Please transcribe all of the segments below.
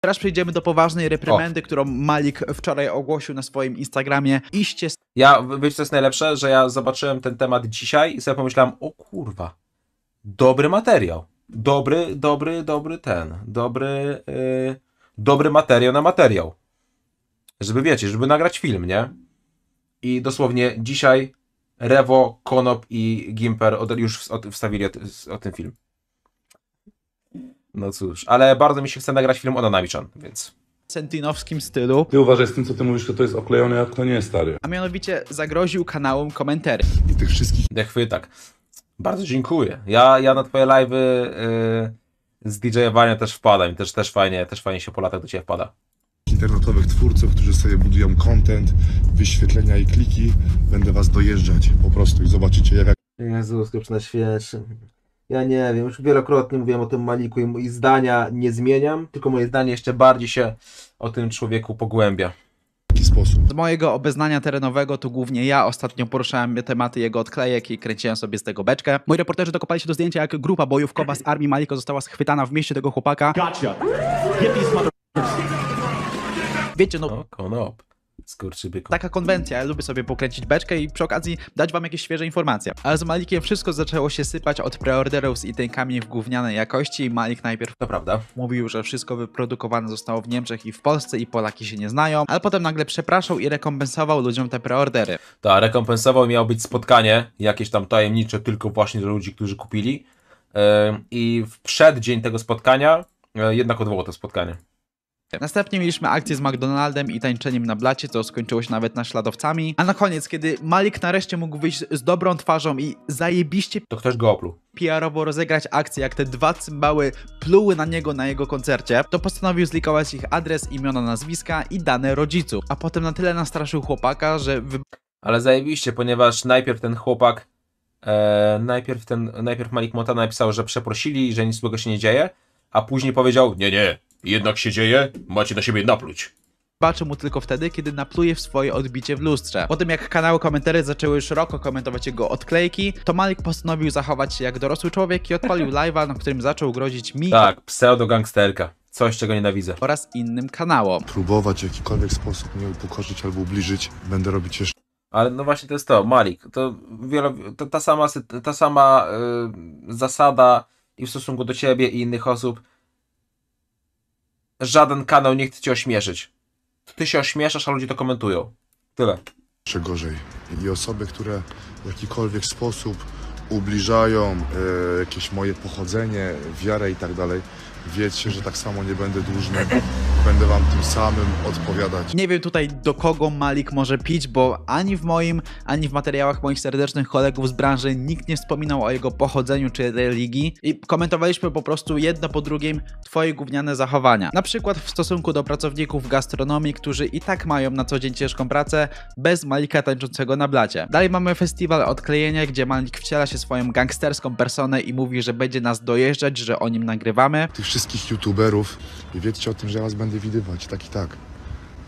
Teraz przejdziemy do poważnej reprymendy, o. którą Malik wczoraj ogłosił na swoim Instagramie. Iście. Ja, wiecie co jest najlepsze? Że ja zobaczyłem ten temat dzisiaj i sobie pomyślałem, o kurwa, dobry materiał. Dobry, dobry, dobry ten. Dobry, yy, dobry materiał na materiał. Żeby wiecie, żeby nagrać film, nie? I dosłownie dzisiaj Rewo, Konop i Gimper już wstawili o, o tym film. No cóż, ale bardzo mi się chce nagrać film o nanami więc sentinowskim stylu. Ty uważaj z tym, co ty mówisz, że to jest oklejone, jak to nie, stary. A mianowicie zagroził kanałom komentarzy. I tych wszystkich. Dechwy, tak. Bardzo dziękuję. Ja, ja na twoje live'y yy, z DJ-owania też wpadam Mi też, też, fajnie, też fajnie się po latach do ciebie wpada. Internetowych twórców, którzy sobie budują content, wyświetlenia i kliki, będę was dojeżdżać po prostu i zobaczycie jak... Jezus, na świecie. Ja nie wiem, już wielokrotnie mówiłem o tym Maliku i zdania nie zmieniam, tylko moje zdanie jeszcze bardziej się o tym człowieku pogłębia. Sposób. Z mojego obeznania terenowego to głównie ja ostatnio poruszałem tematy jego odklejek i kręciłem sobie z tego beczkę. Moi reporterzy dokopali się do zdjęcia, jak grupa bojówkowa z armii Maliko została schwytana w mieście tego chłopaka. Gotcha. Get Wiecie, no... no Taka konwencja, ja lubię sobie pokręcić beczkę i przy okazji dać wam jakieś świeże informacje. Ale z Malikiem wszystko zaczęło się sypać od preorderów z itemkami w gównianej jakości. Malik najpierw to prawda. mówił, że wszystko wyprodukowane zostało w Niemczech i w Polsce i Polaki się nie znają, ale potem nagle przepraszał i rekompensował ludziom te preordery. Tak, rekompensował miało być spotkanie, jakieś tam tajemnicze tylko właśnie dla ludzi, którzy kupili. I w przeddzień tego spotkania e, jednak odwołał to spotkanie. Następnie mieliśmy akcję z McDonaldem i tańczeniem na blacie, co skończyło się nawet naśladowcami. A na koniec, kiedy Malik nareszcie mógł wyjść z dobrą twarzą i zajebiście... To ktoś go opluł. PR-owo rozegrać akcję, jak te dwa cymbały pluły na niego na jego koncercie, to postanowił zlikować ich adres, imiona, nazwiska i dane rodziców. A potem na tyle nastraszył chłopaka, że... Wy... Ale zajebiście, ponieważ najpierw ten chłopak... E, najpierw, ten, najpierw Malik Mota napisał, że przeprosili i że nic złego się nie dzieje, a później powiedział, nie, nie, jednak się dzieje, macie na siebie napluć. Patrzę mu tylko wtedy, kiedy napluje w swoje odbicie w lustrze. Po tym jak kanały komentarze zaczęły szeroko komentować jego odklejki, to Malik postanowił zachować się jak dorosły człowiek i odpalił live'a, na którym zaczął grozić mi Tak, pseudo-gangsterka. Coś, czego nienawidzę. oraz innym kanałom. Próbować w jakikolwiek sposób mnie upokorzyć albo ubliżyć, będę robić jeszcze Ale no właśnie to jest to, Malik. To, wielo, to ta sama, ta sama y, zasada i w stosunku do ciebie i innych osób żaden kanał nie chce cię ośmieszyć. Ty się ośmieszasz, a ludzie to komentują. Tyle. Jeszcze gorzej. I osoby, które w jakikolwiek sposób ubliżają e, jakieś moje pochodzenie, wiarę i tak dalej, wiedzcie, że tak samo nie będę dłużny będę wam tym samym odpowiadać. Nie wiem tutaj do kogo Malik może pić, bo ani w moim, ani w materiałach moich serdecznych kolegów z branży nikt nie wspominał o jego pochodzeniu czy religii i komentowaliśmy po prostu jedno po drugim twoje gówniane zachowania. Na przykład w stosunku do pracowników gastronomii, którzy i tak mają na co dzień ciężką pracę, bez Malika tańczącego na blacie. Dalej mamy festiwal odklejenia, gdzie Malik wciela się swoją gangsterską personę i mówi, że będzie nas dojeżdżać, że o nim nagrywamy. Tych wszystkich youtuberów, wiecie o tym, że ja was będę będę widywać, tak i tak.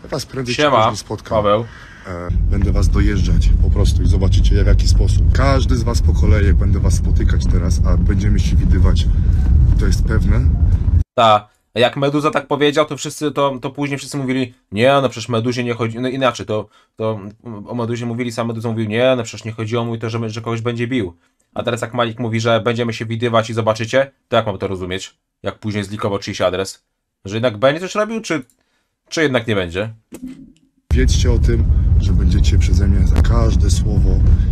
Ja was prędzej Siema, czy później spotkam. Paweł. E, będę was dojeżdżać po prostu i zobaczycie w jaki sposób. Każdy z was po kolei, jak będę was spotykać teraz, a będziemy się widywać, to jest pewne. Ta, jak Meduza tak powiedział, to wszyscy, to, to później wszyscy mówili, nie, no przecież Meduzie nie chodzi, no inaczej, to, to o Meduzie mówili, sam Meduza mówił, nie, no przecież nie chodziło mu i to, że, że kogoś będzie bił. A teraz jak Malik mówi, że będziemy się widywać i zobaczycie, to jak mam to rozumieć? Jak później zlikował czyjś adres? Że jednak będzie coś robił, czy, czy jednak nie będzie? Wiedzcie o tym, że będziecie przeze mnie za każde słowo,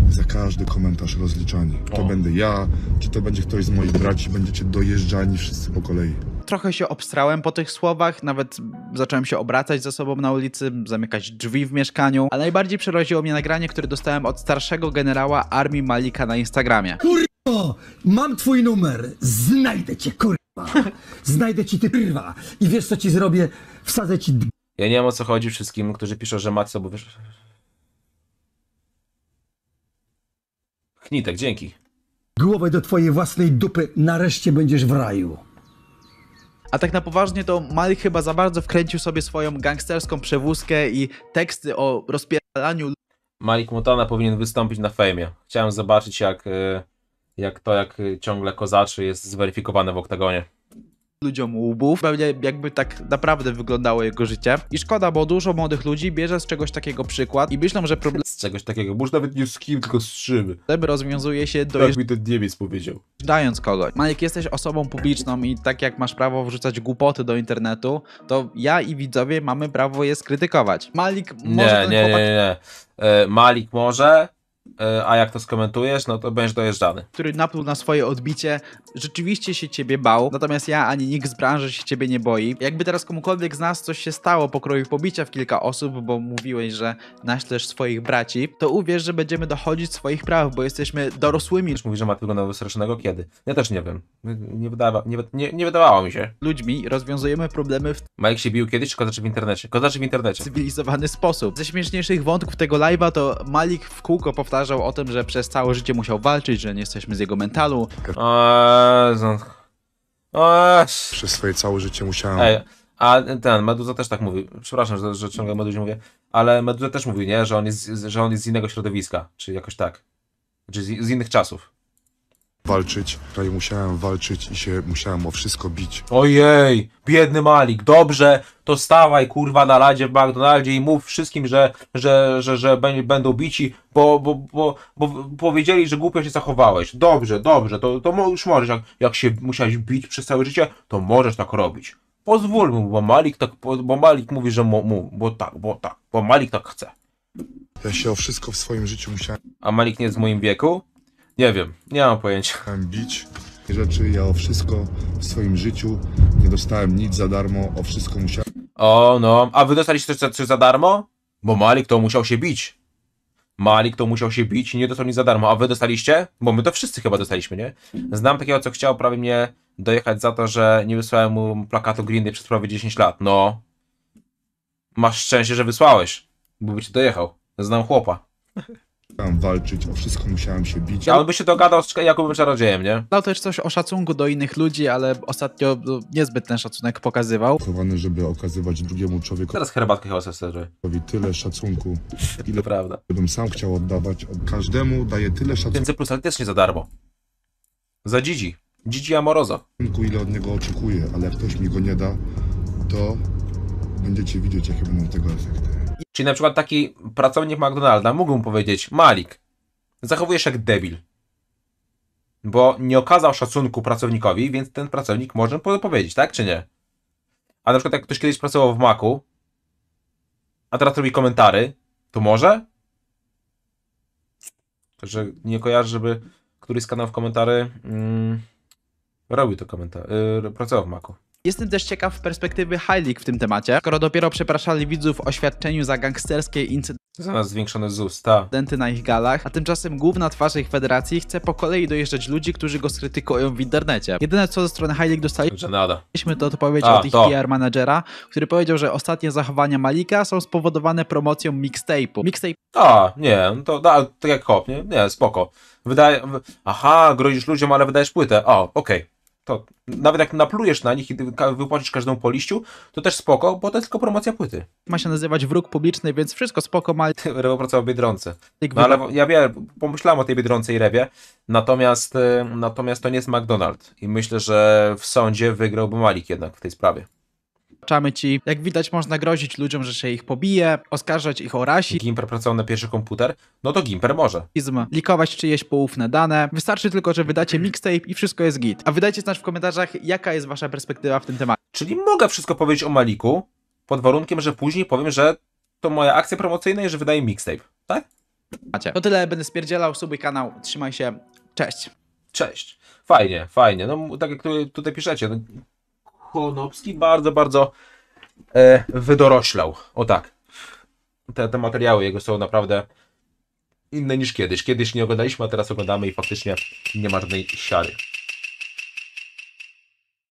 za każdy komentarz rozliczani. To będzie będę ja, czy to będzie ktoś z moich braci, będziecie dojeżdżani wszyscy po kolei. Trochę się obstrałem po tych słowach, nawet zacząłem się obracać ze sobą na ulicy, zamykać drzwi w mieszkaniu, A najbardziej przeraziło mnie nagranie, które dostałem od starszego generała armii Malika na Instagramie. O, mam twój numer, znajdę cię, kurwa. Znajdę ci ty kurwa. I wiesz co ci zrobię? Wsadzę ci d- Ja nie wiem o co chodzi wszystkim, którzy piszą, że macie bo wiesz... Chnitek, dzięki. głowę do twojej własnej dupy. Nareszcie będziesz w raju. A tak na poważnie to Malik chyba za bardzo wkręcił sobie swoją gangsterską przewózkę i teksty o rozpieraniu... Malik Montana powinien wystąpić na fejmie. Chciałem zobaczyć jak... Y, jak to, jak ciągle kozaczy jest zweryfikowane w oktagonie ludziom łbów. Pewnie jakby tak naprawdę wyglądało jego życie. I szkoda, bo dużo młodych ludzi bierze z czegoś takiego przykład i myślą, że problem... Z czegoś takiego, może nawet nie z kim, tylko z czym. rozwiązuje się do... Tak mi ten Niemiec powiedział. Dając kogoś. Malik jesteś osobą publiczną i tak jak masz prawo wrzucać głupoty do internetu, to ja i widzowie mamy prawo je skrytykować. Malik może... Nie, nie, chłopak... nie, nie. E, Malik może, E, a jak to skomentujesz, no to będziesz dojeżdżany. Który napluł na swoje odbicie, rzeczywiście się ciebie bał, natomiast ja ani nikt z branży się ciebie nie boi. Jakby teraz komukolwiek z nas coś się stało pokroju pobicia w kilka osób, bo mówiłeś, że naślesz swoich braci, to uwierz, że będziemy dochodzić swoich praw, bo jesteśmy dorosłymi. Już mówi, że ma tylko na wystraszonego kiedy? Ja też nie wiem. Nie, wydawa nie, nie, nie, wydawało mi się. Ludźmi rozwiązujemy problemy w... Mike się bił kiedyś, tylko znaczy w internecie. Tylko znaczy w internecie. Cywilizowany sposób. Ze śmieszniejszych wątków tego live'a to Malik w kółko powtarza o tym, że przez całe życie musiał walczyć, że nie jesteśmy z jego mentalu. Eee, no. eee, Przez swoje całe życie musiałem. Ej, a ten, Meduza też tak mówi. Przepraszam, że, że ciągle Meduzie mówię, ale Meduza też mówi, nie? Że on, jest, że on jest z innego środowiska, czy jakoś tak. Czy z, z innych czasów walczyć. Tutaj musiałem walczyć i się musiałem o wszystko bić. Ojej, biedny Malik, dobrze, to stawaj kurwa na ladzie w McDonaldzie i mów wszystkim, że, że, że, że będą bici, bo, bo, bo, bo powiedzieli, że głupio się zachowałeś. Dobrze, dobrze, to, to już możesz, jak, jak się musiałeś bić przez całe życie, to możesz tak robić. Pozwól mu, bo Malik tak, bo Malik mówi, że mu, mu bo tak, bo tak, bo Malik tak chce. Ja się o wszystko w swoim życiu musiałem... A Malik nie jest w moim wieku? Nie wiem, nie mam pojęcia. Bić rzeczy, ja o wszystko w swoim życiu nie dostałem nic za darmo, o wszystko musiałem. O, no. A wy dostaliście coś, coś za darmo? Bo Malik to musiał się bić. Malik to musiał się bić i nie dostał nic za darmo. A wy dostaliście? Bo my to wszyscy chyba dostaliśmy, nie? Znam takiego, co chciał prawie mnie dojechać za to, że nie wysłałem mu plakatu Grindy przez prawie 10 lat. No. Masz szczęście, że wysłałeś, bo by cię dojechał. Znam chłopa. Musiałem walczyć, o wszystko musiałem się bić. Ja on by się dogadał z Jakubem Czarodziejem, nie? Dał też coś o szacunku do innych ludzi, ale ostatnio no, niezbyt ten szacunek pokazywał. Chowany, żeby okazywać drugiemu człowiekowi Teraz herbatkę chyba sobie tyle szacunku, ile prawda. bym sam chciał oddawać. Każdemu daje tyle 500 plus, ale też nie za darmo. Za Gigi. Gigi Amoroza. szacunku, ile od niego oczekuję, ale jak ktoś mi go nie da, to będziecie widzieć, jakie będą tego efekty. Czyli na przykład taki pracownik McDonalda mógł mu powiedzieć: Malik, zachowujesz jak debil. Bo nie okazał szacunku pracownikowi, więc ten pracownik może mu powiedzieć, tak czy nie? A na przykład jak ktoś kiedyś pracował w Macu, a teraz robi komentary, to może? Także nie kojarzę, żeby któryś z kanał w komentary mm, robił to komentarz, yy, pracował w Macu. Jestem też ciekaw perspektywy High League w tym temacie, skoro dopiero przepraszali widzów o świadczeniu za gangsterskie incydenty Zaraz zwiększone zusta. na ich galach, a tymczasem główna twarz ich federacji chce po kolei dojeżdżać ludzi, którzy go skrytykują w internecie. Jedyne co ze strony High League Że dostaliśmy nada. to odpowiedź od ich to. PR managera, który powiedział, że ostatnie zachowania Malika są spowodowane promocją mixtape'u. Mixtape A, nie, no to da, no, tak jak hop, nie? Nie, spoko. Wydaje... w- Aha, grozisz ludziom, ale wydajesz płytę. O, okej to nawet jak naplujesz na nich i wypłacisz każdą po liściu, to też spoko, bo to jest tylko promocja płyty. Ma się nazywać wróg publiczny, więc wszystko spoko ma. Rewo pracował w Biedronce. No ale ja wiem, pomyślałem o tej Biedronce i Rewie, natomiast, y, natomiast to nie jest McDonald's i myślę, że w sądzie wygrałby Malik jednak w tej sprawie. Czamy ci. Jak widać, można grozić ludziom, że się ich pobije, oskarżać ich o rasi. Gimper pracował na pierwszy komputer, no to Gimper może. likować czyjeś poufne dane. Wystarczy tylko, że wydacie mixtape i wszystko jest git. A wydajcie znać w komentarzach, jaka jest wasza perspektywa w tym temacie. Czyli mogę wszystko powiedzieć o Maliku, pod warunkiem, że później powiem, że to moja akcja promocyjna i że wydaję mixtape, tak? To tyle, będę spierdzielał, subuj kanał, trzymaj się, cześć. Cześć. Fajnie, fajnie. No tak jak tu- tutaj piszecie, no, Konopski bardzo, bardzo e, wydoroślał. O tak. Te, te materiały jego są naprawdę inne niż kiedyś. Kiedyś nie oglądaliśmy, a teraz oglądamy i faktycznie nie ma żadnej siary.